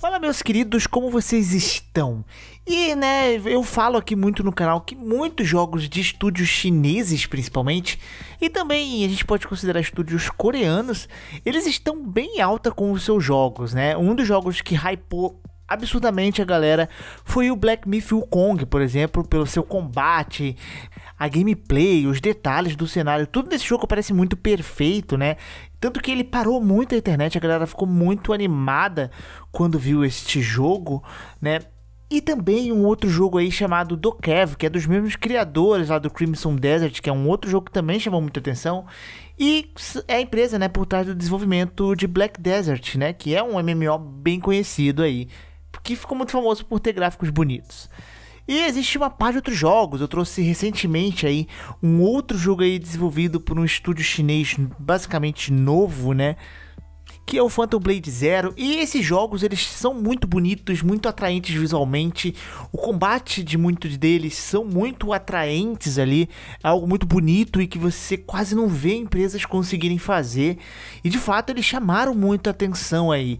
Fala meus queridos, como vocês estão? E né, eu falo aqui muito no canal que muitos jogos de estúdios chineses, principalmente, e também a gente pode considerar estúdios coreanos, eles estão bem alta com os seus jogos, né? Um dos jogos que hypou absurdamente a galera foi o Black Myth Wukong, por exemplo, pelo seu combate, a gameplay, os detalhes do cenário, tudo nesse jogo parece muito perfeito, né? Tanto que ele parou muito a internet, a galera ficou muito animada quando viu este jogo, né? E também um outro jogo aí chamado Dokev, que é dos mesmos criadores lá do Crimson Desert, que é um outro jogo que também chamou muita atenção. E é a empresa, né, por trás do desenvolvimento de Black Desert, né, que é um MMO bem conhecido aí, que ficou muito famoso por ter gráficos bonitos. E existe uma parte de outros jogos. Eu trouxe recentemente aí um outro jogo aí desenvolvido por um estúdio chinês basicamente novo, né? Que é o Phantom Blade Zero. E esses jogos eles são muito bonitos, muito atraentes visualmente. O combate de muitos deles são muito atraentes ali. É algo muito bonito e que você quase não vê empresas conseguirem fazer. E de fato eles chamaram muito atenção aí.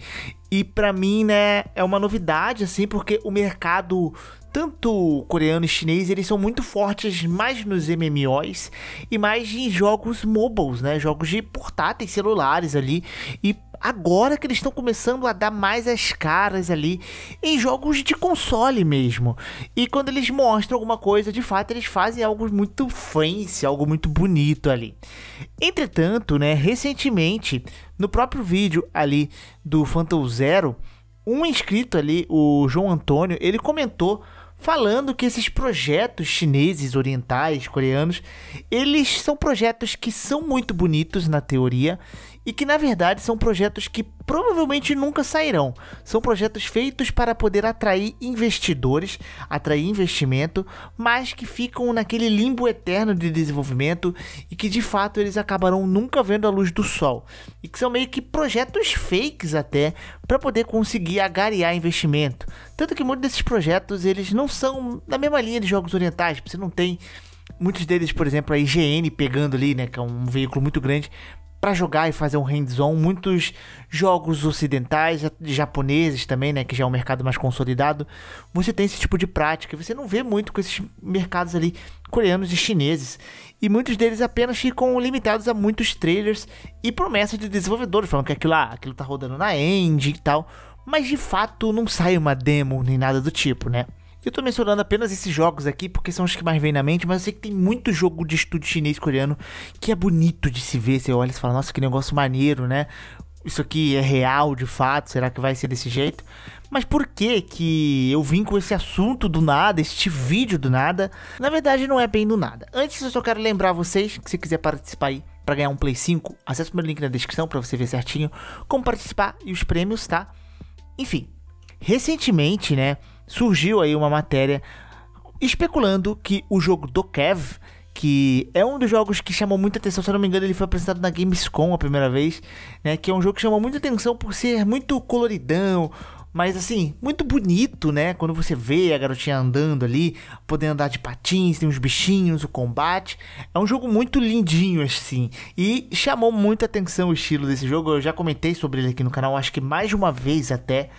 E para mim, né, é uma novidade assim, porque o mercado tanto coreano e chinês, eles são muito fortes mais nos MMOs e mais em jogos mobiles, né, jogos de portáteis, celulares ali. E agora que eles estão começando a dar mais as caras ali em jogos de console mesmo. E quando eles mostram alguma coisa, de fato, eles fazem algo muito fancy, algo muito bonito ali. Entretanto, né, recentemente no próprio vídeo ali do Phantom Zero, um inscrito ali, o João Antônio, ele comentou falando que esses projetos chineses, orientais, coreanos, eles são projetos que são muito bonitos na teoria, e que na verdade são projetos que provavelmente nunca sairão. São projetos feitos para poder atrair investidores, atrair investimento, mas que ficam naquele limbo eterno de desenvolvimento e que de fato eles acabarão nunca vendo a luz do sol. E que são meio que projetos fakes até para poder conseguir agariar investimento. Tanto que muitos desses projetos eles não são da mesma linha de jogos orientais, você não tem muitos deles, por exemplo, a IGN pegando ali, né, que é um veículo muito grande para jogar e fazer um hands-on. Muitos jogos ocidentais, japoneses também, né, que já é um mercado mais consolidado, você tem esse tipo de prática. Você não vê muito com esses mercados ali coreanos e chineses. E muitos deles apenas ficam limitados a muitos trailers e promessas de desenvolvedores, falando que aquilo lá, aquilo tá rodando na engine e tal. Mas de fato não sai uma demo nem nada do tipo, né? Eu tô mencionando apenas esses jogos aqui porque são os que mais vêm na mente, mas eu sei que tem muito jogo de estúdio chinês coreano que é bonito de se ver. Você olha e fala, nossa, que negócio maneiro, né? Isso aqui é real de fato? Será que vai ser desse jeito? Mas por que que eu vim com esse assunto do nada, este vídeo do nada? Na verdade, não é bem do nada. Antes, eu só quero lembrar vocês que se quiser participar aí para ganhar um Play 5, acesse o meu link na descrição para você ver certinho como participar e os prêmios, tá? Enfim, recentemente, né? surgiu aí uma matéria especulando que o jogo do Kev, que é um dos jogos que chamou muita atenção, se eu não me engano, ele foi apresentado na Gamescom a primeira vez, né? Que é um jogo que chamou muita atenção por ser muito coloridão, mas assim, muito bonito, né? Quando você vê a garotinha andando ali, podendo andar de patins, tem uns bichinhos, o combate. É um jogo muito lindinho, assim. E chamou muita atenção o estilo desse jogo. Eu já comentei sobre ele aqui no canal, acho que mais de uma vez até.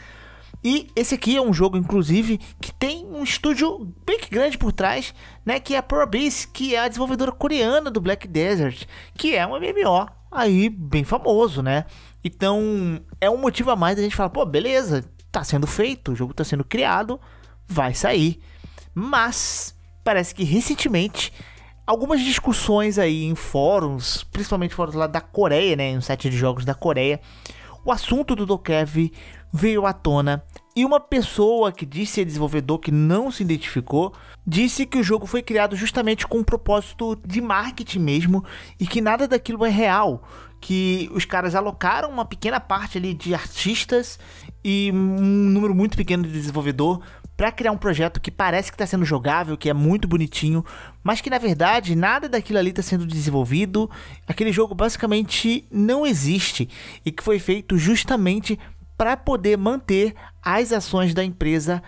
E esse aqui é um jogo, inclusive, que tem um estúdio bem grande por trás, né? Que é a ProBase, que é a desenvolvedora coreana do Black Desert, que é um MMO aí bem famoso, né? Então é um motivo a mais da gente falar, pô, beleza, tá sendo feito, o jogo tá sendo criado, vai sair. Mas parece que recentemente algumas discussões aí em fóruns, principalmente fóruns lá da Coreia, né, no um site de jogos da Coreia, o assunto do Dokev veio à tona e uma pessoa que disse ser desenvolvedor que não se identificou disse que o jogo foi criado justamente com um propósito de marketing mesmo e que nada daquilo é real. Que os caras alocaram uma pequena parte ali de artistas e um número muito pequeno de desenvolvedor para criar um projeto que parece que está sendo jogável, que é muito bonitinho, mas que na verdade nada daquilo ali está sendo desenvolvido. Aquele jogo basicamente não existe e que foi feito justamente para poder manter as ações da empresa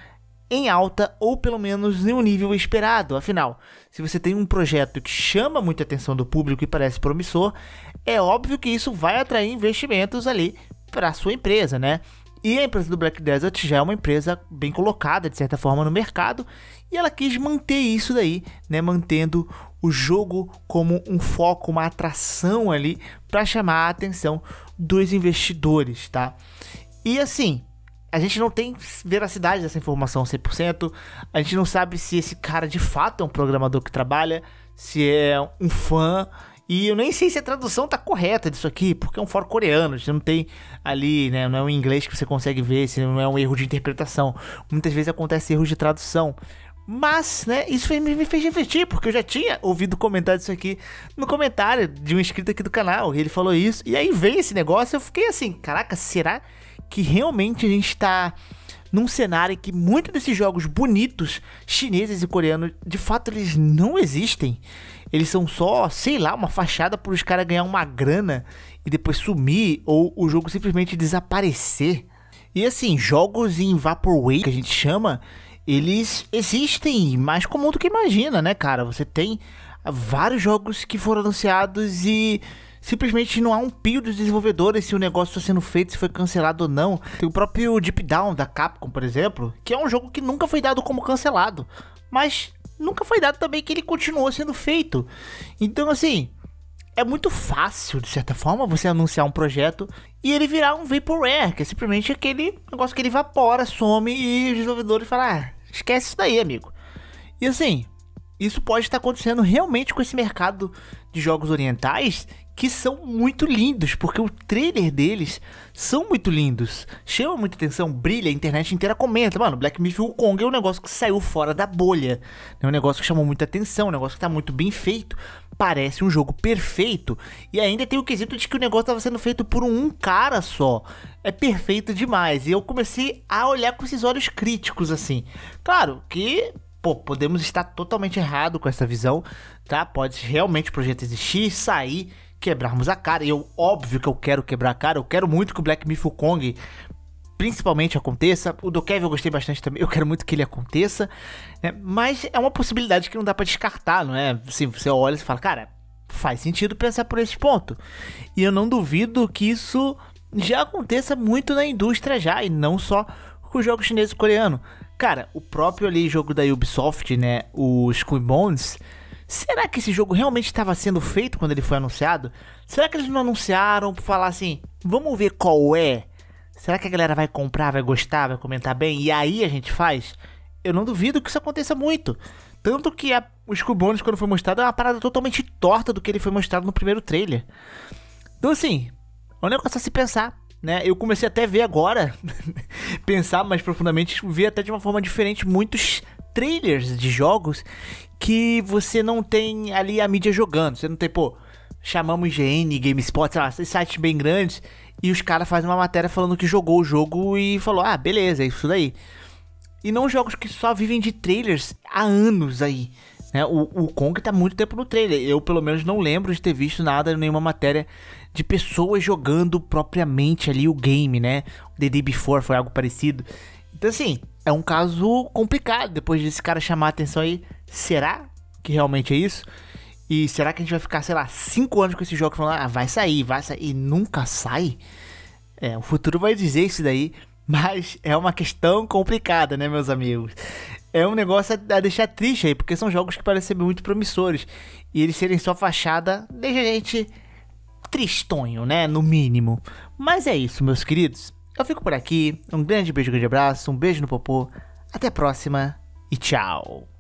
em alta ou pelo menos em um nível esperado. Afinal, se você tem um projeto que chama muita atenção do público e parece promissor, é óbvio que isso vai atrair investimentos ali para sua empresa, né? E a empresa do Black Desert já é uma empresa bem colocada, de certa forma, no mercado, e ela quis manter isso daí, né? Mantendo o jogo como um foco, uma atração ali para chamar a atenção dos investidores, tá? E assim, a gente não tem veracidade dessa informação 100%. A gente não sabe se esse cara de fato é um programador que trabalha, se é um fã. E eu nem sei se a tradução tá correta disso aqui, porque é um fórum coreano, a gente não tem ali, né? Não é um inglês que você consegue ver, se não é um erro de interpretação. Muitas vezes acontece erros de tradução. Mas, né, isso me fez refletir, porque eu já tinha ouvido comentar disso aqui no comentário de um inscrito aqui do canal, e ele falou isso, e aí vem esse negócio, eu fiquei assim, caraca, será que realmente a gente está num cenário em que muitos desses jogos bonitos, chineses e coreanos, de fato eles não existem. Eles são só, sei lá, uma fachada para os caras ganhar uma grana e depois sumir ou o jogo simplesmente desaparecer. E assim, jogos em vaporwave, que a gente chama, eles existem mais comum do que imagina, né, cara? Você tem vários jogos que foram anunciados e simplesmente não há um pio dos desenvolvedores se o negócio está sendo feito, se foi cancelado ou não. Tem o próprio Deep Down da Capcom, por exemplo, que é um jogo que nunca foi dado como cancelado, mas nunca foi dado também que ele continuou sendo feito. Então, assim, é muito fácil, de certa forma, você anunciar um projeto e ele virar um Vaporware, que é simplesmente aquele negócio que ele evapora, some e os desenvolvedores falam, ah, esquece isso daí, amigo. E assim, isso pode estar acontecendo realmente com esse mercado de jogos orientais, que são muito lindos, porque o trailer deles são muito lindos. Chama muita atenção, brilha, a internet inteira comenta. Mano, Black Myth Wukong é um negócio que saiu fora da bolha. É um negócio que chamou muita atenção, é um negócio que tá muito bem feito. Parece um jogo perfeito. E ainda tem o quesito de que o negócio estava sendo feito por um cara só. É perfeito demais. E eu comecei a olhar com esses olhos críticos, assim. Claro que pô, podemos estar totalmente errado com essa visão, tá? Pode realmente o projeto existir, sair quebrarmos a cara. E eu, óbvio que eu quero quebrar a cara. Eu quero muito que o Black Myth Kong principalmente aconteça. O do Kevin eu gostei bastante também. Eu quero muito que ele aconteça. Né? Mas é uma possibilidade que não dá para descartar, não é? Assim, você olha e fala, cara, faz sentido pensar por esse ponto. E eu não duvido que isso já aconteça muito na indústria já. E não só com os jogos chineses e coreanos. Cara, o próprio ali jogo da Ubisoft, né? O Skull Bones Será que esse jogo realmente estava sendo feito quando ele foi anunciado? Será que eles não anunciaram para falar assim, vamos ver qual é? Será que a galera vai comprar, vai gostar, vai comentar bem? E aí a gente faz? Eu não duvido que isso aconteça muito. Tanto que a, o Scubones, quando foi mostrado, é uma parada totalmente torta do que ele foi mostrado no primeiro trailer. Então assim, é um negócio a se pensar, né? Eu comecei até a ver agora, pensar mais profundamente, ver até de uma forma diferente muitos trailers de jogos que você não tem ali a mídia jogando. Você não tem, pô, chamamos GN, GameSpot, sei lá, esses sites bem grandes, e os caras fazem uma matéria falando que jogou o jogo e falou, ah, beleza, é isso daí. E não jogos que só vivem de trailers há anos aí. Né? O, o Kong tá muito tempo no trailer. Eu, pelo menos, não lembro de ter visto nada, nenhuma matéria de pessoas jogando propriamente ali o game, né? The Day Before foi algo parecido. Então, assim, é um caso complicado depois desse cara chamar a atenção aí será que realmente é isso? E será que a gente vai ficar, sei lá, cinco anos com esse jogo falando, ah, vai sair, vai sair, e nunca sai? É, o futuro vai dizer isso daí, mas é uma questão complicada, né, meus amigos? É um negócio a deixar triste aí, porque são jogos que parecem muito promissores. E eles serem só fachada deixa a gente tristonho, né? No mínimo. Mas é isso, meus queridos. Eu fico por aqui. Um grande beijo, grande abraço, um beijo no popô. Até a próxima e tchau.